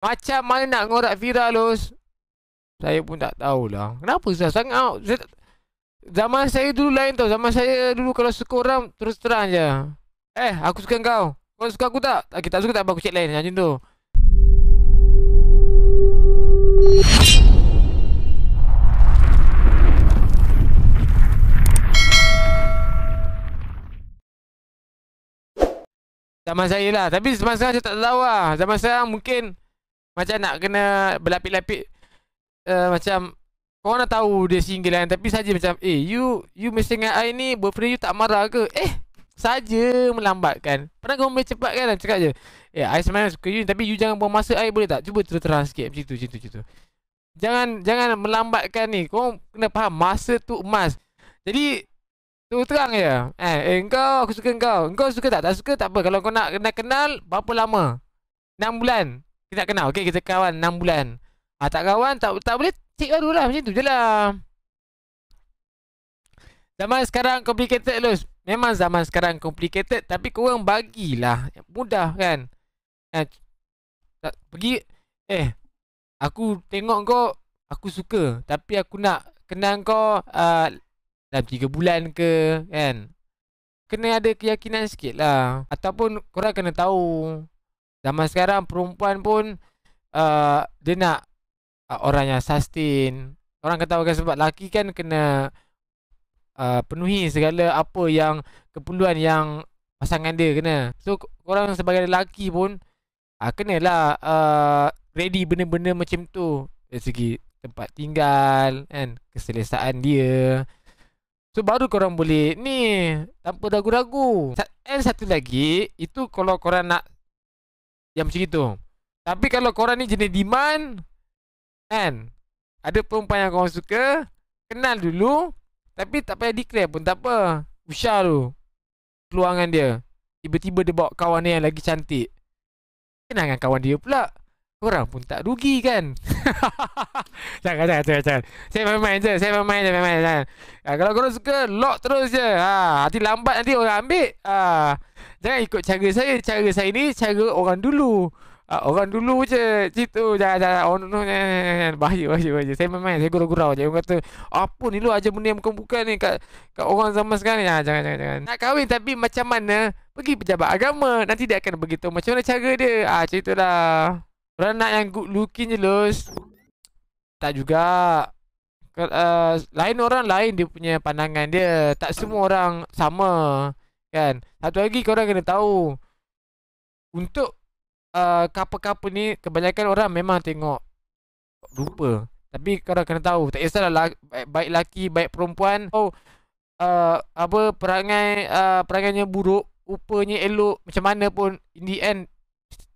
Macam mana nak ngorak Fira Los? Saya pun tak tahulah. Kenapa Ustaz sangat? Zaman saya dulu lain tau. Zaman saya dulu kalau suka orang terus terang je. Eh, aku suka kau. Kau suka aku tak? Tak kita suka tak apa aku cek lain macam tu. Zaman saya lah. Tapi zaman sekarang saya tak tahu lah. Zaman sekarang mungkin macam nak kena berlapik-lapik uh, Macam Kau nak tahu dia single kan Tapi saja macam Eh you You mesti dengan I ni Boyfriend you tak marah ke Eh saja melambatkan Pernah kau boleh cepat kan Cakap je Eh I sebenarnya suka you Tapi you jangan buang masa I boleh tak Cuba terang-terang sikit Macam tu macam tu macam tu Jangan jangan melambatkan ni Kau kena faham Masa tu emas Jadi tu terang ya eh, eh kau aku suka engkau engkau suka tak? Tak suka tak apa Kalau kau nak kenal-kenal Berapa lama? 6 bulan kita tak kenal Okay kita kawan 6 bulan ha, Tak kawan Tak tak boleh Cik baru lah Macam tu je lah Zaman sekarang complicated los. Memang zaman sekarang complicated Tapi korang bagilah Mudah kan eh, tak, Pergi Eh Aku tengok kau Aku suka Tapi aku nak Kenal kau uh, Dalam 3 bulan ke Kan Kena ada keyakinan sikit lah Ataupun korang kena tahu Zaman sekarang perempuan pun uh, dia nak uh, orang yang sustain. Orang kata bukan sebab laki kan kena uh, penuhi segala apa yang keperluan yang pasangan dia kena. So orang sebagai laki pun uh, lah uh, ready benda-benda macam tu. Dari segi tempat tinggal kan keselesaan dia. So baru korang boleh ni tanpa ragu-ragu. And satu lagi itu kalau korang nak yang macam itu Tapi kalau korang ni jenis demand Kan Ada perempuan yang korang suka Kenal dulu Tapi tak payah declare pun tak apa Usha tu Keluangan dia Tiba-tiba dia bawa kawan dia yang lagi cantik Kenangan kawan dia pula Orang pun tak rugi kan Jangan jangan jangan jangan Saya main main je Saya main main je main main, main. Ha, ah, Kalau korang suka Lock terus je ha, Nanti lambat nanti orang ambil ha, Jangan ikut cara saya Cara saya ni Cara orang dulu ha, Orang dulu je Situ Jangan jangan oh, no, no, no, no, no, no. Bahaya bahaya bahaya Saya main main Saya gurau-gurau je Orang kata Apa ni lu aja benda yang buka bukan ni kat, kat orang zaman sekarang ni ha, Jangan jangan jangan Nak kahwin tapi macam mana Pergi pejabat agama Nanti dia akan beritahu Macam mana cara dia ha, Cerita lah Orang nak yang good looking je los, Tak juga uh, Lain orang lain dia punya pandangan dia Tak semua orang sama Kan Satu lagi orang kena tahu Untuk uh, Couple-couple ni Kebanyakan orang memang tengok Rupa Tapi orang kena tahu Tak kisahlah eh, baik, baik laki, Baik perempuan Oh Uh, apa perangai uh, perangainya buruk rupanya elok macam mana pun in the end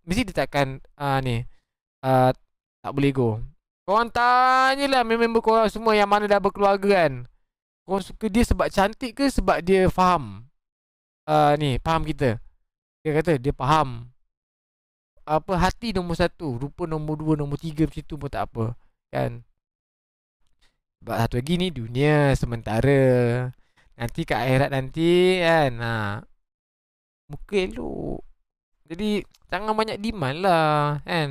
mesti dia takkan uh, ni uh, tak boleh go. Korang tanyalah member-member korang semua yang mana dah berkeluarga kan. Korang suka dia sebab cantik ke sebab dia faham? Uh, ni, faham kita. Dia kata dia faham. Apa hati nombor satu, rupa nombor dua, nombor tiga macam tu pun tak apa. Kan? Sebab satu lagi ni dunia sementara. Nanti kat akhirat nanti kan. Ha. Muka elok. Jadi jangan banyak demand lah kan.